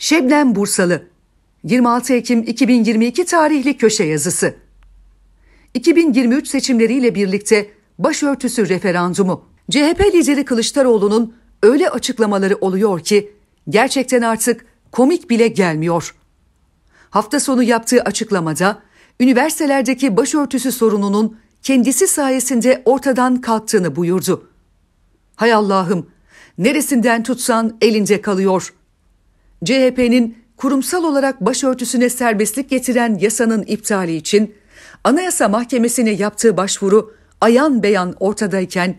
Şebnem Bursalı 26 Ekim 2022 tarihli köşe yazısı 2023 seçimleriyle birlikte başörtüsü referandumu CHP lideri Kılıçdaroğlu'nun öyle açıklamaları oluyor ki gerçekten artık komik bile gelmiyor. Hafta sonu yaptığı açıklamada üniversitelerdeki başörtüsü sorununun kendisi sayesinde ortadan kalktığını buyurdu. Hay Allah'ım, neresinden tutsan elinde kalıyor. CHP'nin kurumsal olarak başörtüsüne serbestlik getiren yasanın iptali için Anayasa Mahkemesi'ne yaptığı başvuru ayan beyan ortadayken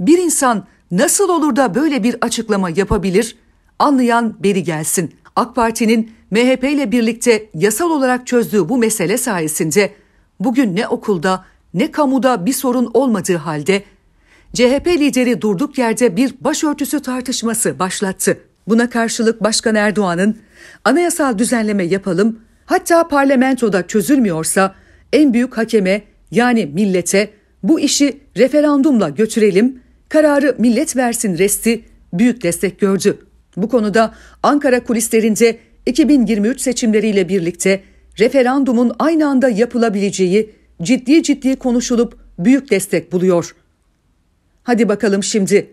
bir insan nasıl olur da böyle bir açıklama yapabilir? Anlayan beri gelsin. AK Parti'nin MHP ile birlikte yasal olarak çözdüğü bu mesele sayesinde bugün ne okulda ne kamuda bir sorun olmadığı halde CHP lideri durduk yerde bir başörtüsü tartışması başlattı. Buna karşılık Başkan Erdoğan'ın anayasal düzenleme yapalım, hatta parlamentoda çözülmüyorsa en büyük hakeme yani millete bu işi referandumla götürelim, kararı millet versin resti büyük destek gördü. Bu konuda Ankara kulislerinde 2023 seçimleriyle birlikte referandumun aynı anda yapılabileceği ciddi ciddi konuşulup büyük destek buluyor. Hadi bakalım şimdi.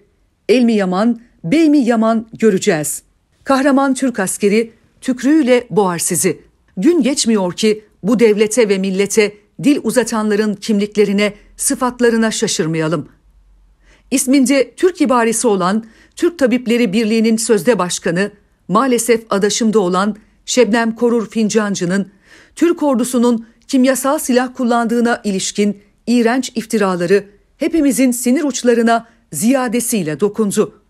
Elmi Yaman Bey mi Yaman göreceğiz. Kahraman Türk askeri tükrüğüyle boğar sizi. Gün geçmiyor ki bu devlete ve millete dil uzatanların kimliklerine, sıfatlarına şaşırmayalım. İsminde Türk ibaresi olan Türk Tabipleri Birliği'nin sözde başkanı, maalesef adaşımda olan Şebnem Korur Fincancı'nın Türk ordusunun kimyasal silah kullandığına ilişkin iğrenç iftiraları hepimizin sinir uçlarına ziyadesiyle dokundu.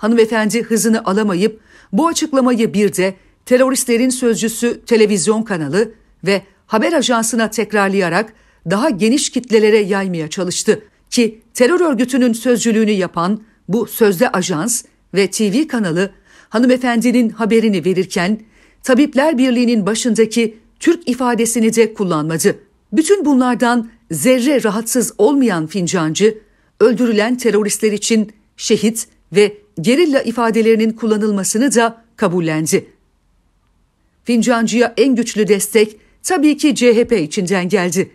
Hanımefendi hızını alamayıp bu açıklamayı bir de teröristlerin sözcüsü televizyon kanalı ve haber ajansına tekrarlayarak daha geniş kitlelere yaymaya çalıştı ki terör örgütünün sözcülüğünü yapan bu sözde ajans ve TV kanalı hanımefendinin haberini verirken Tabipler Birliği'nin başındaki Türk ifadesini de kullanmadı. Bütün bunlardan zerre rahatsız olmayan fincancı, öldürülen teröristler için şehit ve gerilla ifadelerinin kullanılmasını da kabullendi. Fincancı'ya en güçlü destek tabii ki CHP içinden geldi.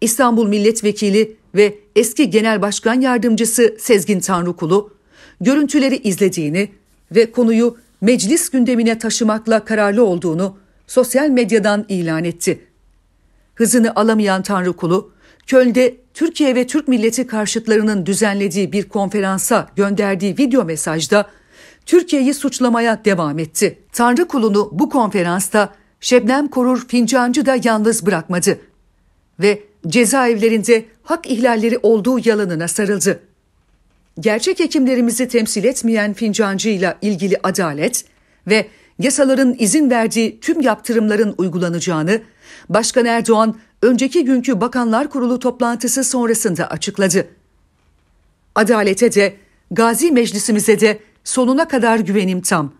İstanbul Milletvekili ve eski Genel Başkan Yardımcısı Sezgin Tanrıkulu, görüntüleri izlediğini ve konuyu meclis gündemine taşımakla kararlı olduğunu sosyal medyadan ilan etti hızını alamayan Tanrı Kulu, Köln'de Türkiye ve Türk milleti karşıtlarının düzenlediği bir konferansa gönderdiği video mesajda Türkiye'yi suçlamaya devam etti. Tanrı Kulunu bu konferansta Şebnem Korur Fincancı da yalnız bırakmadı ve cezaevlerinde hak ihlalleri olduğu yalanına sarıldı. Gerçek hekimlerimizi temsil etmeyen Fincancı ile ilgili adalet ve yasaların izin verdiği tüm yaptırımların uygulanacağını Başkan Erdoğan önceki günkü Bakanlar Kurulu toplantısı sonrasında açıkladı. Adalete de, Gazi Meclisimize de sonuna kadar güvenim tam.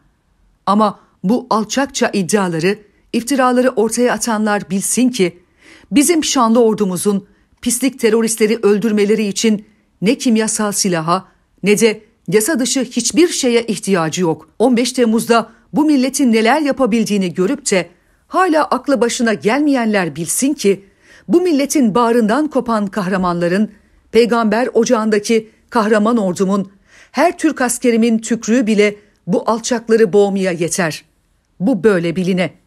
Ama bu alçakça iddiaları, iftiraları ortaya atanlar bilsin ki bizim şanlı ordumuzun pislik teröristleri öldürmeleri için ne kimyasal silaha ne de yasa dışı hiçbir şeye ihtiyacı yok. 15 Temmuz'da bu milletin neler yapabildiğini görüp de hala aklı başına gelmeyenler bilsin ki bu milletin bağrından kopan kahramanların, peygamber ocağındaki kahraman ordumun, her Türk askerimin tükrüğü bile bu alçakları boğmaya yeter. Bu böyle biline.''